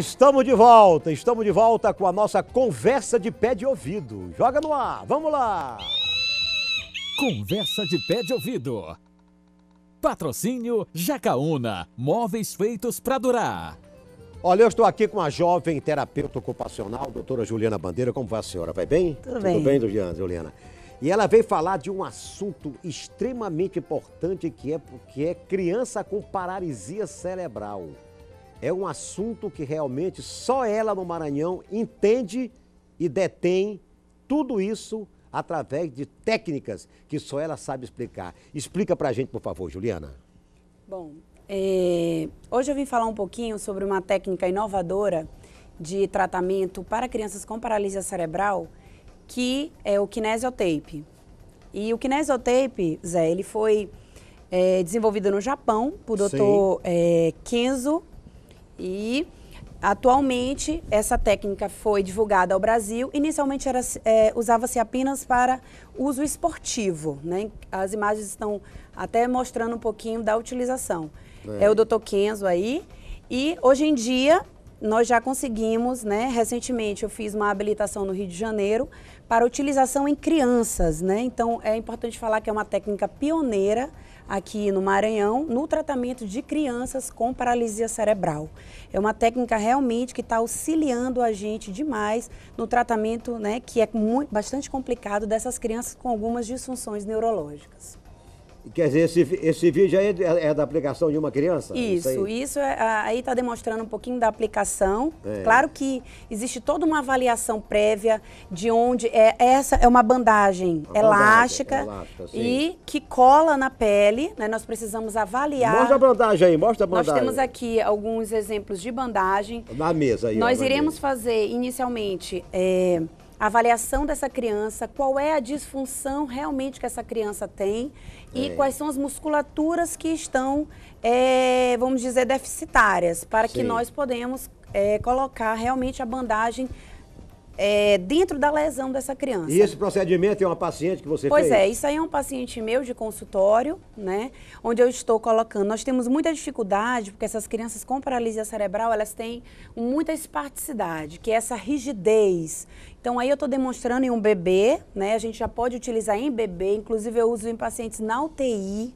Estamos de volta, estamos de volta com a nossa conversa de pé de ouvido. Joga no ar, vamos lá! Conversa de pé de ouvido. Patrocínio Jacaúna, móveis feitos para durar. Olha, eu estou aqui com a jovem terapeuta ocupacional, doutora Juliana Bandeira. Como vai a senhora? Vai bem? Tudo, Tudo bem. Tudo bem, Juliana? E ela veio falar de um assunto extremamente importante que é, que é criança com paralisia cerebral é um assunto que realmente só ela no Maranhão entende e detém tudo isso através de técnicas que só ela sabe explicar. Explica para a gente, por favor, Juliana. Bom, é... hoje eu vim falar um pouquinho sobre uma técnica inovadora de tratamento para crianças com paralisia cerebral, que é o kinesiotape. E o kinesiotape, Zé, ele foi é, desenvolvido no Japão por Dr. É, Kenzo e Atualmente, essa técnica foi divulgada ao Brasil. Inicialmente, é, usava-se apenas para uso esportivo. Né? As imagens estão até mostrando um pouquinho da utilização. É, é o doutor Kenzo aí. E hoje em dia, nós já conseguimos, né? recentemente eu fiz uma habilitação no Rio de Janeiro para utilização em crianças, né? Então é importante falar que é uma técnica pioneira aqui no Maranhão no tratamento de crianças com paralisia cerebral. É uma técnica realmente que está auxiliando a gente demais no tratamento, né, que é muito, bastante complicado dessas crianças com algumas disfunções neurológicas. Quer dizer, esse, esse vídeo aí é, é da aplicação de uma criança? Isso, isso, aí está é, demonstrando um pouquinho da aplicação. É. Claro que existe toda uma avaliação prévia de onde é essa é uma bandagem elástica, elástica e que cola na pele. Né? Nós precisamos avaliar. Mostra a bandagem aí, mostra a bandagem. Nós temos aqui alguns exemplos de bandagem. Na mesa aí. Nós ó, iremos mesa. fazer inicialmente. É, a avaliação dessa criança, qual é a disfunção realmente que essa criança tem e é. quais são as musculaturas que estão, é, vamos dizer, deficitárias, para Sim. que nós podemos é, colocar realmente a bandagem é, dentro da lesão dessa criança. E esse procedimento é uma paciente que você pois fez? Pois é, isso aí é um paciente meu de consultório, né? Onde eu estou colocando. Nós temos muita dificuldade, porque essas crianças com paralisia cerebral, elas têm muita espasticidade, que é essa rigidez. Então aí eu estou demonstrando em um bebê, né? A gente já pode utilizar em bebê, inclusive eu uso em pacientes na UTI,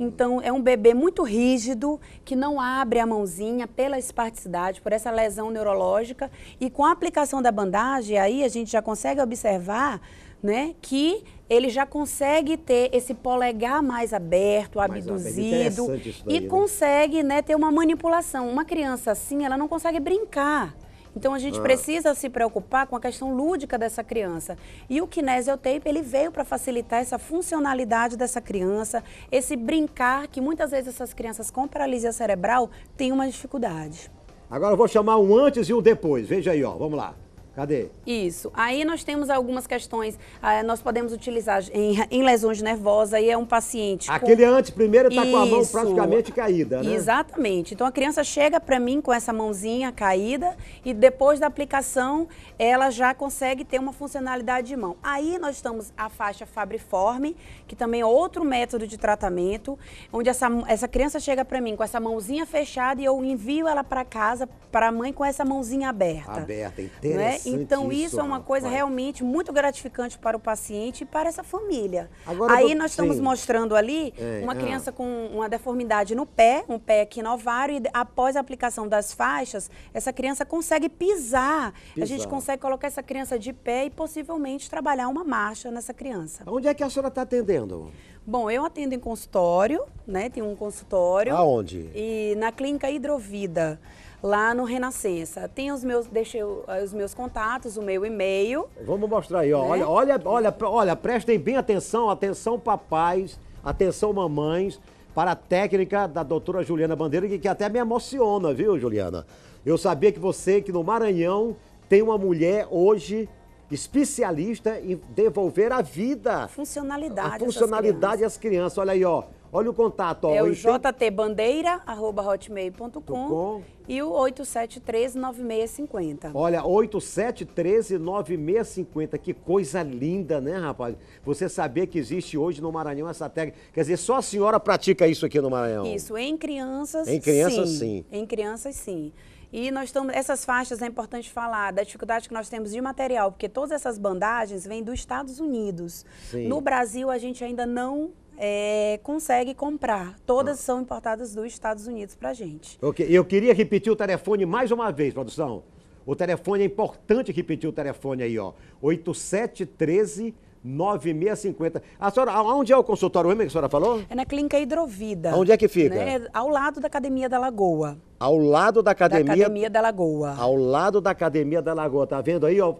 então, é um bebê muito rígido, que não abre a mãozinha pela espasticidade, por essa lesão neurológica. E com a aplicação da bandagem, aí a gente já consegue observar né, que ele já consegue ter esse polegar mais aberto, mais abduzido, aberto. Daí, e né? consegue né, ter uma manipulação. Uma criança assim, ela não consegue brincar. Então a gente ah. precisa se preocupar com a questão lúdica dessa criança. E o kinesiotape, ele veio para facilitar essa funcionalidade dessa criança, esse brincar que muitas vezes essas crianças com paralisia cerebral têm uma dificuldade. Agora eu vou chamar um antes e um depois. Veja aí, ó, vamos lá. Cadê? Isso. Aí nós temos algumas questões. Ah, nós podemos utilizar em, em, lesões nervosas. Aí é um paciente. Aquele com... antes, primeiro, está com a mão praticamente caída, né? Exatamente. Então a criança chega para mim com essa mãozinha caída e depois da aplicação ela já consegue ter uma funcionalidade de mão. Aí nós estamos a faixa fabriforme, que também é outro método de tratamento, onde essa, essa criança chega para mim com essa mãozinha fechada e eu envio ela para casa, para a mãe com essa mãozinha aberta. Aberta, interessante. Né? Então isso, isso é uma coisa realmente muito gratificante para o paciente e para essa família. Agora Aí vou... nós estamos Sim. mostrando ali é, uma é. criança com uma deformidade no pé, um pé aqui no ovário, e após a aplicação das faixas, essa criança consegue pisar. pisar. A gente consegue colocar essa criança de pé e possivelmente trabalhar uma marcha nessa criança. Onde é que a senhora está atendendo? Bom, eu atendo em consultório, né? Tem um consultório. Aonde? E na clínica Hidrovida lá no Renascença. Tem os meus, deixei eh, os meus contatos, o meu e-mail. Vamos mostrar aí, ó. Né? Olha, olha, olha, olha, prestem bem atenção, atenção papais, atenção mamães, para a técnica da doutora Juliana Bandeira, que, que até me emociona, viu, Juliana? Eu sabia que você, que no Maranhão, tem uma mulher hoje especialista em devolver a vida. Funcionalidade. A funcionalidade às crianças. crianças. Olha aí, ó. Olha o contato. Ó, é o hotmail.com e o 87139650. Olha, 87139650. Que coisa linda, né, rapaz? Você saber que existe hoje no Maranhão essa técnica. Quer dizer, só a senhora pratica isso aqui no Maranhão? Isso, em crianças, Em crianças, sim. sim. Em crianças, sim. E nós estamos, essas faixas é importante falar da dificuldade que nós temos de material, porque todas essas bandagens vêm dos Estados Unidos. Sim. No Brasil a gente ainda não é, consegue comprar. Todas ah. são importadas dos Estados Unidos para a gente. Okay. Eu queria repetir o telefone mais uma vez, produção. O telefone é importante repetir o telefone aí, ó. 8713 9650. A senhora, onde é o consultório mesmo que a senhora falou? É na clínica Hidrovida. Onde é que fica? Né? Ao lado da Academia da Lagoa. Ao lado da Academia... Da Academia da Lagoa. Ao lado da Academia da Lagoa. Tá vendo aí, ó?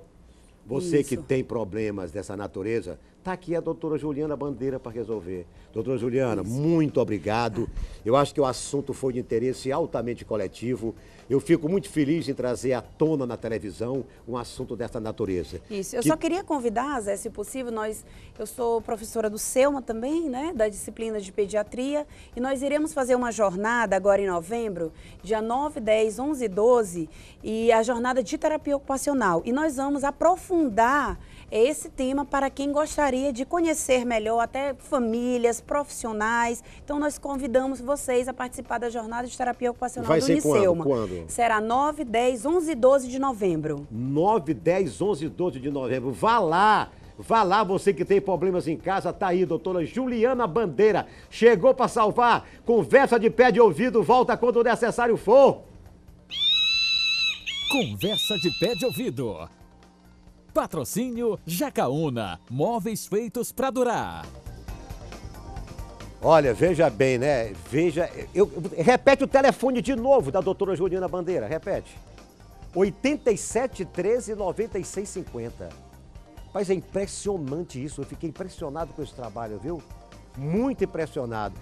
Você Isso. que tem problemas dessa natureza, Está aqui a doutora Juliana Bandeira para resolver. Doutora Juliana, Isso. muito obrigado. Eu acho que o assunto foi de interesse altamente coletivo. Eu fico muito feliz em trazer à tona na televisão um assunto dessa natureza. Isso. Eu que... só queria convidar, Zé, se possível, nós. Eu sou professora do SELMA também, né? Da disciplina de pediatria. E nós iremos fazer uma jornada agora em novembro, dia 9, 10, 11 e 12, e a jornada de terapia ocupacional. E nós vamos aprofundar esse tema para quem gostaria gostaria de conhecer melhor até famílias, profissionais, então nós convidamos vocês a participar da jornada de terapia ocupacional Vai do ser Uniceuma. Quando? quando? Será 9, 10, 11 e 12 de novembro. 9, 10, 11 e 12 de novembro. Vá lá! Vá lá, você que tem problemas em casa, tá aí, doutora Juliana Bandeira. Chegou para salvar. Conversa de pé de ouvido, volta quando necessário for. Conversa de pé de ouvido. Patrocínio Jacaúna, móveis feitos para durar. Olha, veja bem, né? Veja. Eu, eu, repete o telefone de novo da doutora Juliana Bandeira, repete. 87 13 96 50. Mas é impressionante isso, eu fiquei impressionado com esse trabalho, viu? Muito impressionado.